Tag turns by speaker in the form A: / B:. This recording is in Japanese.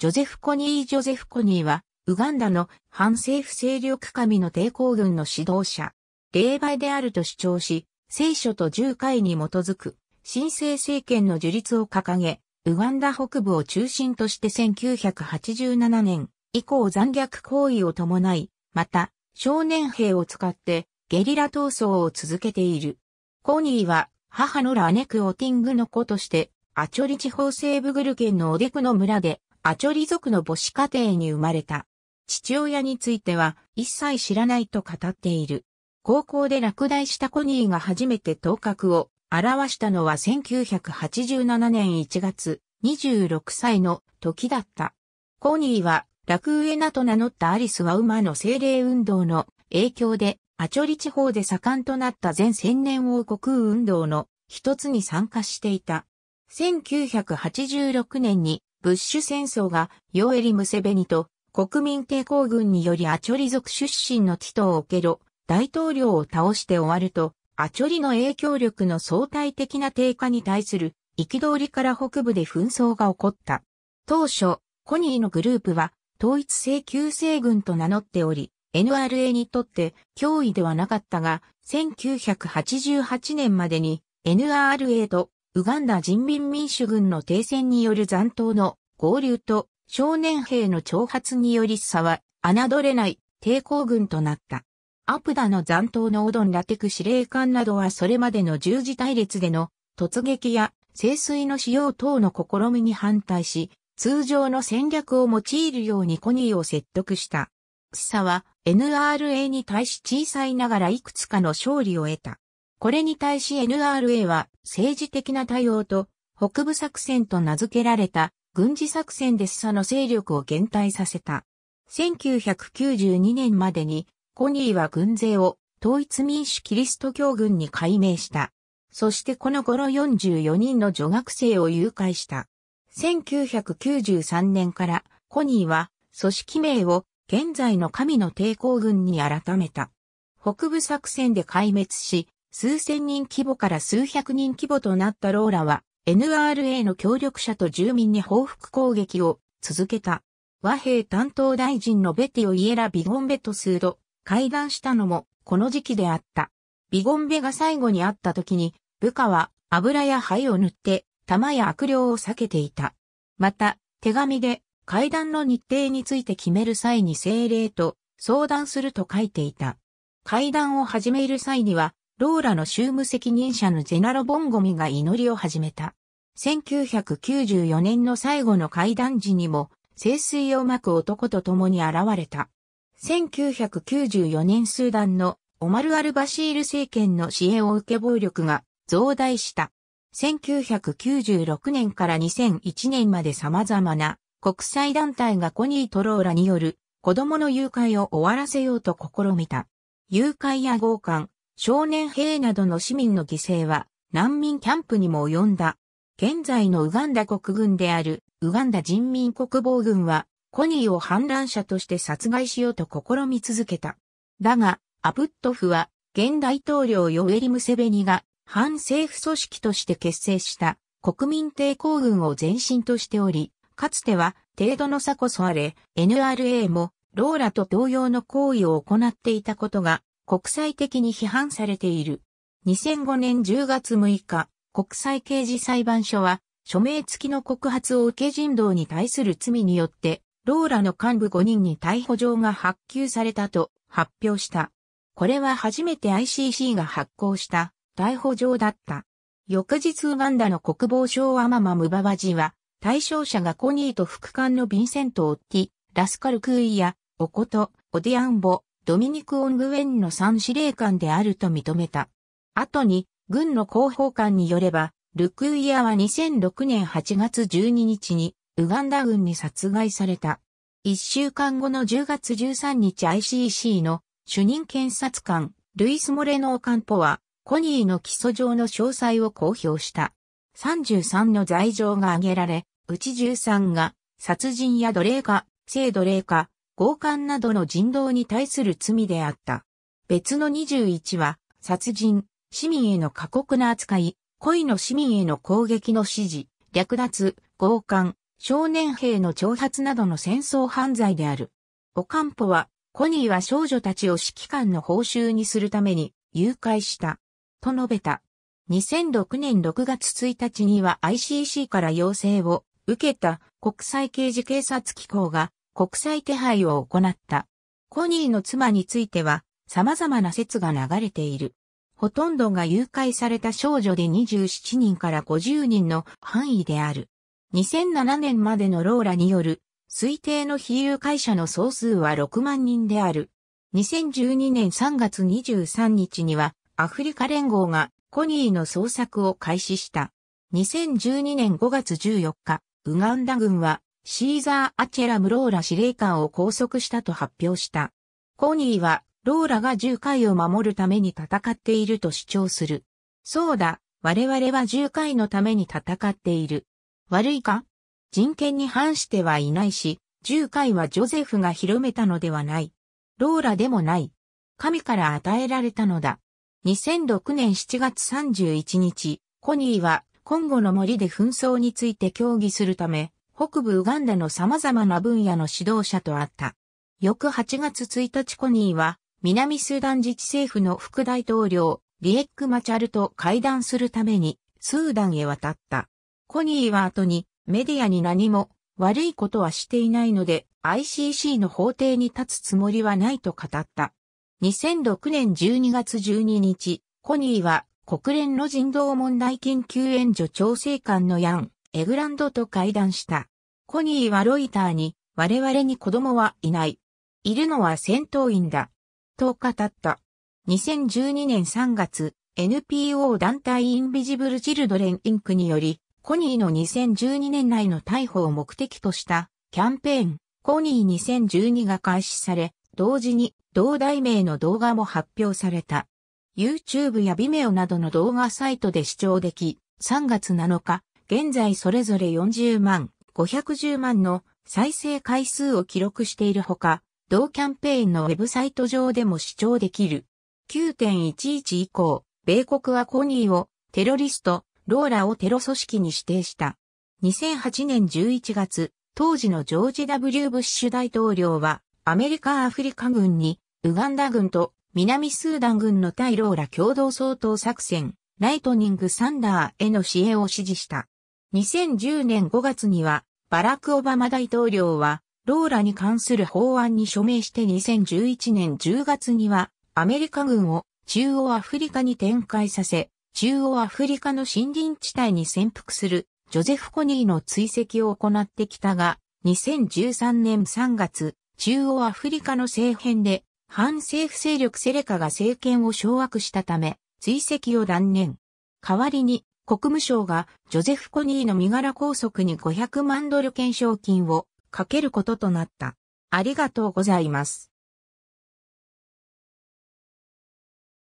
A: ジョゼフ・コニー・ジョゼフ・コニーは、ウガンダの反政府勢力神の抵抗軍の指導者、霊媒であると主張し、聖書と十回に基づく、新生政権の樹立を掲げ、ウガンダ北部を中心として1987年以降残虐行為を伴い、また、少年兵を使ってゲリラ闘争を続けている。コニーは母のラネク・オティングの子として、アチョリ地方西部グル県のオデクの村でアチョリ族の母子家庭に生まれた。父親については一切知らないと語っている。高校で落第したコニーが初めて頭角を表したのは1987年1月26歳の時だった。コニーは楽ウエナと名乗ったアリスは馬の精霊運動の影響でアチョリ地方で盛んとなった全千年王国運動の一つに参加していた。1986年にブッシュ戦争がヨエリ・ムセベニと国民抵抗軍によりアチョリ族出身のティトを受けろ、大統領を倒して終わると、アチョリの影響力の相対的な低下に対する憤りから北部で紛争が起こった。当初、コニーのグループは統一性救世軍と名乗っており、NRA にとって脅威ではなかったが、1988年までに NRA とウガンダ人民民主軍の停戦による残党の合流と少年兵の挑発により差は侮れない抵抗軍となった。アプダの残党のオドンラテク司令官などはそれまでの十字隊列での突撃や清水の使用等の試みに反対し、通常の戦略を用いるようにコニーを説得した。スサは NRA に対し小さいながらいくつかの勝利を得た。これに対し NRA は政治的な対応と北部作戦と名付けられた軍事作戦でスサの勢力を減退させた。1992年までに、コニーは軍勢を統一民主キリスト教軍に改名した。そしてこの頃44人の女学生を誘拐した。1993年からコニーは組織名を現在の神の抵抗軍に改めた。北部作戦で壊滅し、数千人規模から数百人規模となったローラは NRA の協力者と住民に報復攻撃を続けた。和平担当大臣のベティオイエラ・ビゴンベと数度会談したのもこの時期であった。ビゴンベが最後に会った時に部下は油や灰を塗って弾や悪霊を避けていた。また手紙で会談の日程について決める際に精霊と相談すると書いていた。会談を始める際にはローラの州務責任者のジェナロ・ボンゴミが祈りを始めた。1994年の最後の会談時にも、清水をまく男と共に現れた。1994年スーダンのオマル・アル・バシール政権の支援を受け暴力が増大した。1996年から2001年まで様々な国際団体がコニー・トローラによる子供の誘拐を終わらせようと試みた。誘拐や強姦、少年兵などの市民の犠牲は難民キャンプにも及んだ。現在のウガンダ国軍であるウガンダ人民国防軍はコニーを反乱者として殺害しようと試み続けた。だが、アプットフは現大統領ヨエリ・ムセベニが反政府組織として結成した国民抵抗軍を前身としており、かつては程度の差こそあれ、NRA もローラと同様の行為を行っていたことが国際的に批判されている。2005年10月6日、国際刑事裁判所は、署名付きの告発を受け人道に対する罪によって、ローラの幹部5人に逮捕状が発給されたと発表した。これは初めて ICC が発行した逮捕状だった。翌日ウガンダの国防省アママムババジは、対象者がコニーと副官のヴィンセント・オッティ、ラスカル・クーイや、オコト、オディアンボ、ドミニク・オングウェンの三司令官であると認めた。後に、軍の広報官によれば、ルクイアは2006年8月12日に、ウガンダ軍に殺害された。一週間後の10月13日 ICC の主任検察官、ルイス・モレノー・カンポは、コニーの起訴状の詳細を公表した。33の罪状が挙げられ、うち13が、殺人や奴隷化、性奴隷化、強姦などの人道に対する罪であった。別の21は、殺人、市民への過酷な扱い、恋の市民への攻撃の指示、略奪、強姦、少年兵の挑発などの戦争犯罪である。オカンポは、コニーは少女たちを指揮官の報酬にするために誘拐した。と述べた。2006年6月1日には ICC から要請を受けた国際刑事警察機構が国際手配を行った。コニーの妻については様々な説が流れている。ほとんどが誘拐された少女で27人から50人の範囲である。2007年までのローラによる推定の非誘拐者の総数は6万人である。2012年3月23日にはアフリカ連合がコニーの捜索を開始した。2012年5月14日、ウガンダ軍はシーザー・アチェラム・ローラ司令官を拘束したと発表した。コニーは、ローラが10回を守るために戦っていると主張する。そうだ、我々は10回のために戦っている。悪いか人権に反してはいないし、10回はジョゼフが広めたのではない。ローラでもない。神から与えられたのだ。2006年7月31日、コニーは、今後の森で紛争について協議するため、北部ウガンダの様々な分野の指導者と会った。翌8月1日コニーは、南スーダン自治政府の副大統領、リエック・マチャルと会談するために、スーダンへ渡った。コニーは後に、メディアに何も悪いことはしていないので、ICC の法廷に立つつもりはないと語った。2006年12月12日、コニーは国連の人道問題研究援助調整官のヤン・エグランドと会談した。コニーはロイターに、我々に子供はいない。いるのは戦闘員だ。と語った。2012年3月、NPO 団体インビジブル・チルドレン・インクにより、コニーの2012年内の逮捕を目的としたキャンペーン、コニー2012が開始され、同時に同題名の動画も発表された。YouTube や Vimeo などの動画サイトで視聴でき、3月7日、現在それぞれ40万、510万の再生回数を記録しているほか、同キャンペーンのウェブサイト上でも視聴できる。9.11以降、米国はコニーをテロリスト、ローラをテロ組織に指定した。2008年11月、当時のジョージ・ W・ ブッシュ大統領は、アメリカ・アフリカ軍に、ウガンダ軍と南スーダン軍の対ローラ共同総統作戦、ライトニング・サンダーへの支援を指示した。2010年5月には、バラク・オバマ大統領は、ローラに関する法案に署名して2011年10月には、アメリカ軍を中央アフリカに展開させ、中央アフリカの森林地帯に潜伏するジョゼフ・コニーの追跡を行ってきたが、2013年3月、中央アフリカの政変で、反政府勢力セレカが政権を掌握したため、追跡を断念。代わりに、国務省がジョゼフ・コニーの身柄拘束に500万ドル懸賞金をかけることとなった。ありがとうございます。